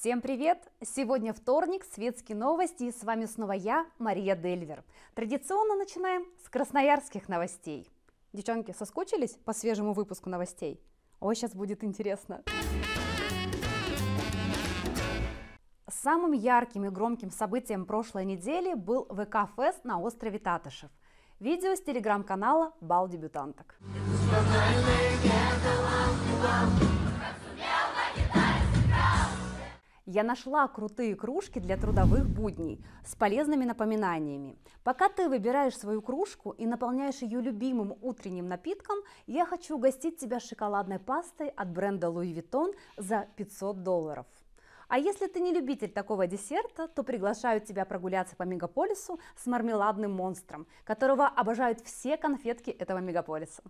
Всем привет! Сегодня вторник, светские новости, и с вами снова я, Мария Дельвер. Традиционно начинаем с красноярских новостей. Девчонки, соскучились по свежему выпуску новостей? Ой, сейчас будет интересно. Самым ярким и громким событием прошлой недели был ВК-фест на острове Татышев. Видео с телеграм-канала «Бал дебютанток». я нашла крутые кружки для трудовых будней с полезными напоминаниями. Пока ты выбираешь свою кружку и наполняешь ее любимым утренним напитком, я хочу угостить тебя шоколадной пастой от бренда Louis Vuitton за 500 долларов. А если ты не любитель такого десерта, то приглашаю тебя прогуляться по мегаполису с мармеладным монстром, которого обожают все конфетки этого мегаполиса.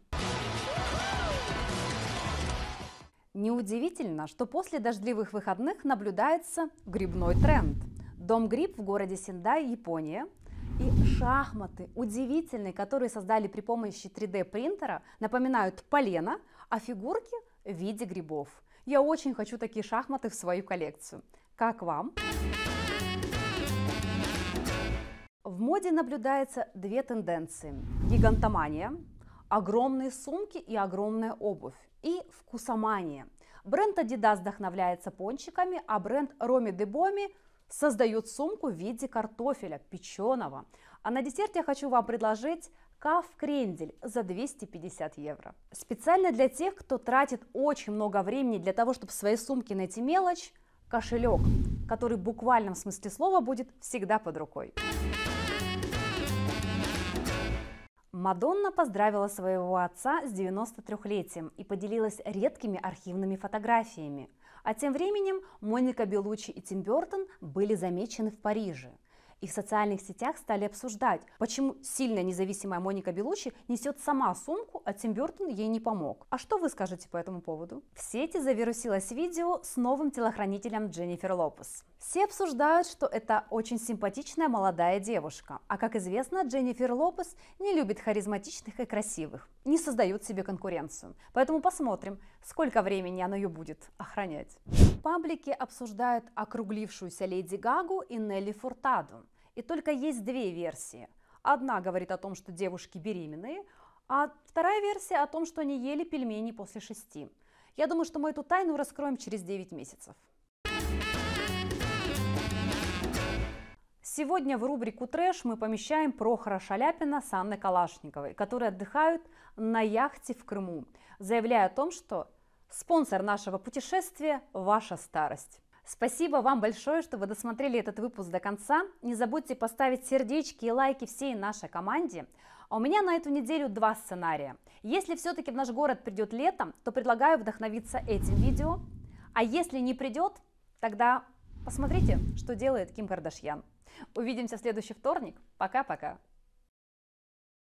Неудивительно, что после дождливых выходных наблюдается грибной тренд. Дом гриб в городе Синдай, Япония, и шахматы, удивительные, которые создали при помощи 3D принтера, напоминают полено, а фигурки в виде грибов. Я очень хочу такие шахматы в свою коллекцию. Как вам? В моде наблюдается две тенденции. Гигантомания, огромные сумки и огромная обувь. И вкусомания. Бренд Adidas вдохновляется пончиками, а бренд Роми де Боми создает сумку в виде картофеля печеного. А на десерт я хочу вам предложить Каф крендель за 250 евро. Специально для тех, кто тратит очень много времени для того, чтобы в своей сумке найти мелочь, кошелек, который в буквальном смысле слова будет всегда под рукой. Мадонна поздравила своего отца с 93-летием и поделилась редкими архивными фотографиями. А тем временем Моника Белучи и Тим Бертон были замечены в Париже – и в социальных сетях стали обсуждать, почему сильно независимая Моника Белучи несет сама сумку, а Тим Бертон ей не помог. А что вы скажете по этому поводу? В сети завирусилось видео с новым телохранителем Дженнифер Лопес. Все обсуждают, что это очень симпатичная молодая девушка. А как известно, Дженнифер Лопес не любит харизматичных и красивых, не создают себе конкуренцию. Поэтому посмотрим, сколько времени она ее будет охранять. В паблике обсуждают округлившуюся Леди Гагу и Нелли Фуртаду. И только есть две версии. Одна говорит о том, что девушки беременные, а вторая версия о том, что они ели пельмени после шести. Я думаю, что мы эту тайну раскроем через 9 месяцев. Сегодня в рубрику «Трэш» мы помещаем Прохора Шаляпина с Анной Калашниковой, которые отдыхают на яхте в Крыму, заявляя о том, что спонсор нашего путешествия – ваша старость. Спасибо вам большое, что вы досмотрели этот выпуск до конца. Не забудьте поставить сердечки и лайки всей нашей команде. А у меня на эту неделю два сценария. Если все-таки в наш город придет летом, то предлагаю вдохновиться этим видео. А если не придет, тогда посмотрите, что делает Ким Кардашьян. Увидимся в следующий вторник. Пока-пока.